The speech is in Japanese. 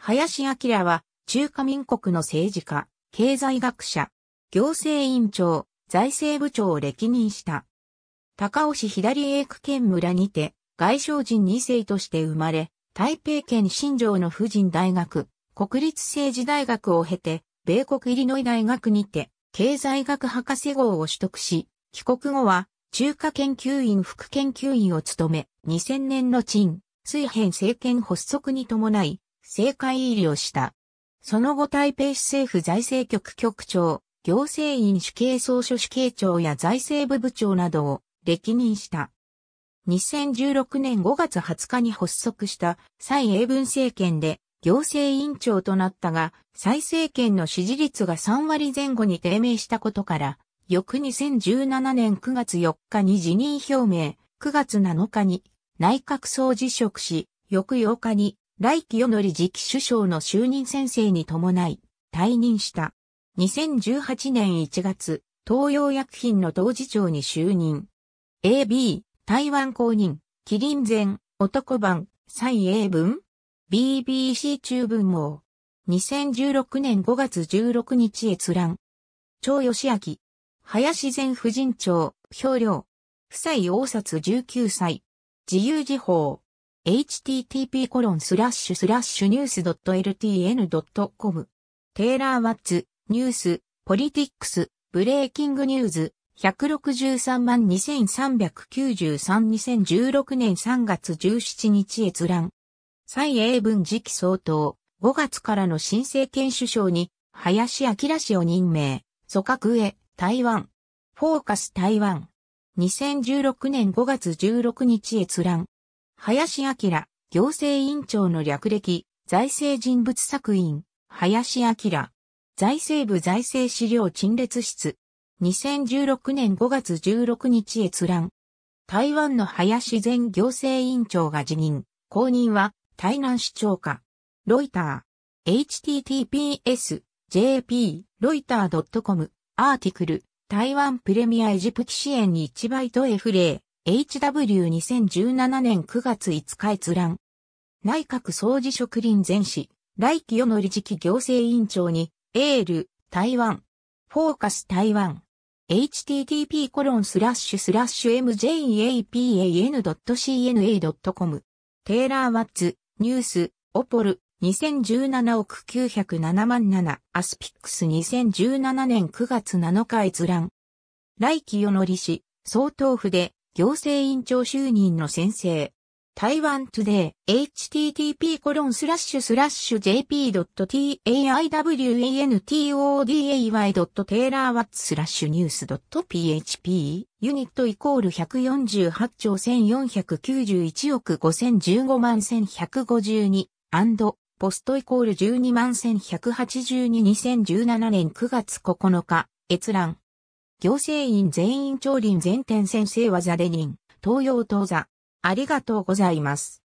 林明は、中華民国の政治家、経済学者、行政委員長、財政部長を歴任した。高尾市左英区県村にて、外省人2世として生まれ、台北県新城の婦人大学、国立政治大学を経て、米国イリノイ大学にて、経済学博士号を取得し、帰国後は、中華研究院副研究員を務め、2000年の陳、水辺政権発足に伴い、政界入りをした。その後台北市政府財政局局長、行政院主計総書主計長や財政部部長などを歴任した。2016年5月20日に発足した蔡英文政権で行政委員長となったが、蔡政権の支持率が3割前後に低迷したことから、翌2017年9月4日に辞任表明、9月7日に内閣総辞職し、翌8日に来清則次期首相の就任先生に伴い、退任した。2018年1月、東洋薬品の同事長に就任。AB、台湾公認、キリン前、男版、蔡英文 ?BBC 中文網。2016年5月16日閲覧。張義明。林前婦人長、表領。夫妻王札19歳。自由時報。http n e w s .ltn.com テイラー・ワッツ、ニュース、ポリティックス、ブレイキングニューズ、163万23932016年3月17日閲覧。蔡英文次期総統、5月からの新政権首相に、林明氏を任命、組閣へ、台湾。フォーカス台湾。2016年5月16日閲覧。林明、行政委員長の略歴、財政人物作員、林明、財政部財政資料陳列室、2016年5月16日閲覧。台湾の林前行政委員長が辞任、後任は台南市長か。ロイター、https, jp, ロイター .com、アーティクル、台湾プレミアエジプト支援に1とエフレ例。HW2017 年9月5日閲覧。内閣総辞職林前市、来のり次期行政委員長に、エール、台湾、フォーカス台湾、http コロンスラッシュスラッシュ mjapan.cna.com、テイラー・ワッツ、ニュース、オポル、2017億907万7、アスピックス2017年9月7日閲覧。来のり氏、総統府で、行政院長就任の先生。台湾トゥデイ http コロンスラッシュスラッシュ jp.taiwantoday.taylorwatts スラッシュニュース .php ユニットイコール148兆1491億5015万1152アンドポストイコール12万1182 2017年9月9日閲覧行政院全員長林全天先生は座で人、東洋東座。ありがとうございます。